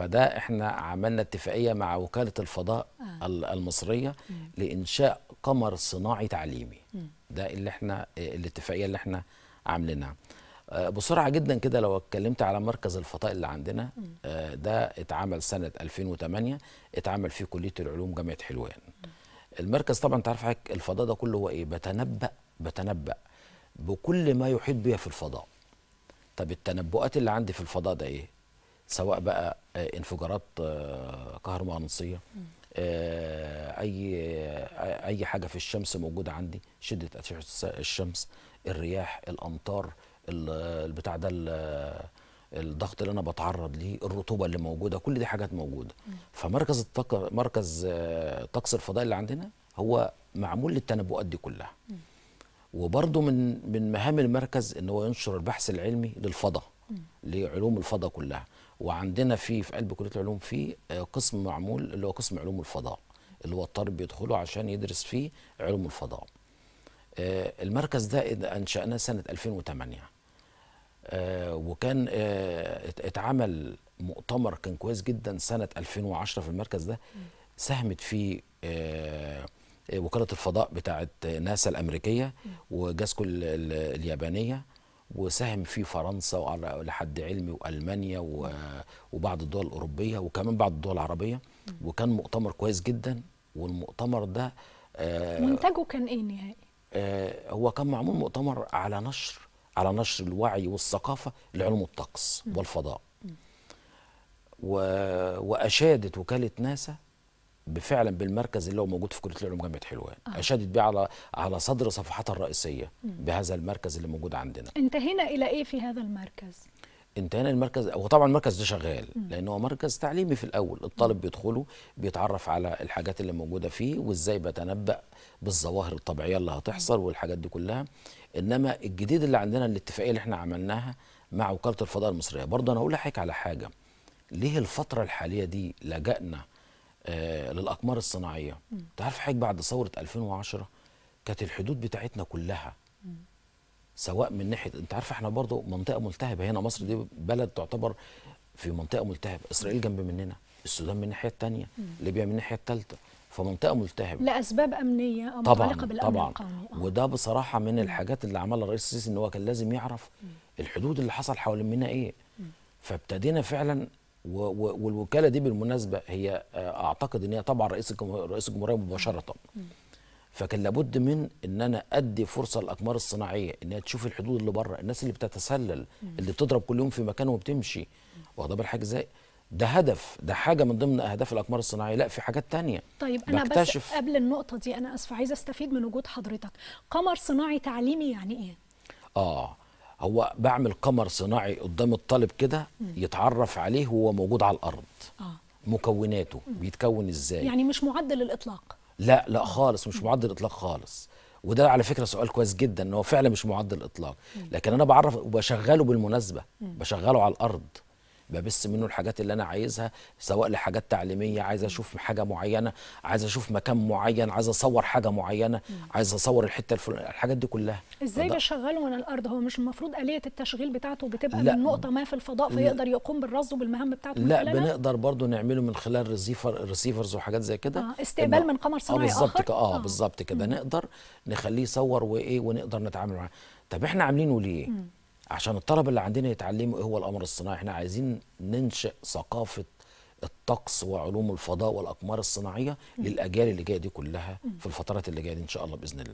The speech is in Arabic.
فده احنا عملنا اتفاقيه مع وكاله الفضاء آه. المصريه مم. لانشاء قمر صناعي تعليمي مم. ده اللي احنا الاتفاقيه اللي احنا عاملينها آه، بسرعه جدا كده لو اتكلمت على مركز الفضاء اللي عندنا آه، ده اتعمل سنه 2008 اتعمل فيه كليه العلوم جامعه حلوان المركز طبعا انت عارف الفضاء ده كله هو ايه بتنبأ بتنبأ بكل ما يحيط بيا في الفضاء طب التنبؤات اللي عندي في الفضاء ده ايه سواء بقى آه، انفجارات آه، كهرومغناطيسيه آه، اي اي حاجه في الشمس موجوده عندي شده اشعه الشمس الرياح الامطار البتاع ده الضغط اللي انا بتعرض ليه الرطوبه اللي موجوده كل دي حاجات موجوده فمركز الطاقه مركز طقس الفضاء اللي عندنا هو معمول للتنبؤات دي كلها وبرضه من من مهام المركز ان هو ينشر البحث العلمي للفضاء لعلوم الفضاء كلها وعندنا في في قلب كليه العلوم في آه، قسم معمول اللي هو قسم علوم الفضاء اللي هو الطالب بيدخله عشان يدرس فيه علوم الفضاء آه، المركز ده انشاناه سنه 2008 آه، وكان اتعمل مؤتمر كان كويس جدا سنه 2010 في المركز ده ساهمت فيه وكاله الفضاء بتاعه ناسا الامريكيه وجاسكو اليابانيه وساهم فيه فرنسا وعلى حد علمي والمانيا وبعض الدول الاوروبيه وكمان بعض الدول العربيه وكان مؤتمر كويس جدا والمؤتمر ده منتجه آه، كان ايه نهائي؟ آه، هو كان معمول مؤتمر على نشر على نشر الوعي والثقافه لعلوم الطقس والفضاء واشادت وكاله ناسا بفعلا بالمركز اللي هو موجود في كليه العلوم جامعه حلوان آه. اشادت بيه على على صدر صفحاتها الرئيسيه مم. بهذا المركز اللي موجود عندنا انتهينا الى ايه في هذا المركز انتهينا المركز وطبعا المركز ده شغال لان هو مركز تعليمي في الاول الطالب بيدخله بيتعرف على الحاجات اللي موجوده فيه وازاي بتنبأ بالظواهر الطبيعيه اللي هتحصل والحاجات دي كلها انما الجديد اللي عندنا الاتفاقيه اللي احنا عملناها مع وكاله الفضاء المصريه برضه انا هقول لحضرتك على حاجه ليه الفتره الحاليه دي لجأنا آه، للاقمار الصناعيه انت عارف حضرتك بعد ثوره 2010 كانت الحدود بتاعتنا كلها سواء من ناحيه انت عارف احنا برضو منطقه ملتهبه هنا مصر دي بلد تعتبر في منطقه ملتهبه اسرائيل جنب مننا السودان من الناحيه الثانيه ليبيا من الناحيه الثالثه فمنطقه ملتهبه لاسباب امنيه او متعلقه بالامن طبعا القومي آه. وده بصراحه من الحاجات اللي عملها الرئيس السيسي ان هو كان لازم يعرف الحدود اللي حصل حوالين منها ايه فابتدينا فعلا والوكاله دي بالمناسبه هي آه، اعتقد ان هي طبعا رئيس رئيس الجمهوريه مباشره فكان لابد من ان انا ادي فرصه للاقمار الصناعيه انها تشوف الحدود اللي بره الناس اللي بتتسلل اللي بتضرب كل يوم في مكان وبتمشي بالك حاجه ازاي ده هدف ده حاجه من ضمن اهداف الاقمار الصناعيه لا في حاجات تانية طيب انا بس قبل النقطه دي انا اسفه عايزه استفيد من وجود حضرتك قمر صناعي تعليمي يعني ايه اه هو بعمل قمر صناعي قدام الطالب كده يتعرف عليه وهو موجود على الارض آه. مكوناته مم. بيتكون ازاي يعني مش معدل الاطلاق لا لا خالص مش معدل الاطلاق خالص وده على فكره سؤال كويس جدا ان هو فعلا مش معدل الاطلاق لكن انا بعرف وبشغله بالمناسبه بشغله على الارض ببث منه الحاجات اللي انا عايزها سواء لحاجات تعليميه عايز اشوف حاجه معينه عايز اشوف مكان معين عايز اصور حاجه معينه عايز اصور الحته الفل... الحاجات دي كلها ازاي بشغله من الارض هو مش المفروض اليه التشغيل بتاعته بتبقى لا. من نقطه ما في الفضاء فيقدر لا. يقوم بالرصد وبالمهام بتاعته لا بنقدر برضو نعمله من خلال ريسيفر ريسيفرز وحاجات زي كده آه استقبال من قمر صناعي آه بالظبط كده اه, آه. بالظبط كده نقدر نخليه يصور وايه ونقدر نتعامل معاه طب احنا عاملينه ليه؟ مم. عشان الطلبه اللي عندنا يتعلموا ايه هو القمر الصناعي احنا عايزين ننشئ ثقافه الطقس وعلوم الفضاء والاقمار الصناعيه للاجيال اللي جايه دي كلها في الفترات اللي جايه دي ان شاء الله باذن الله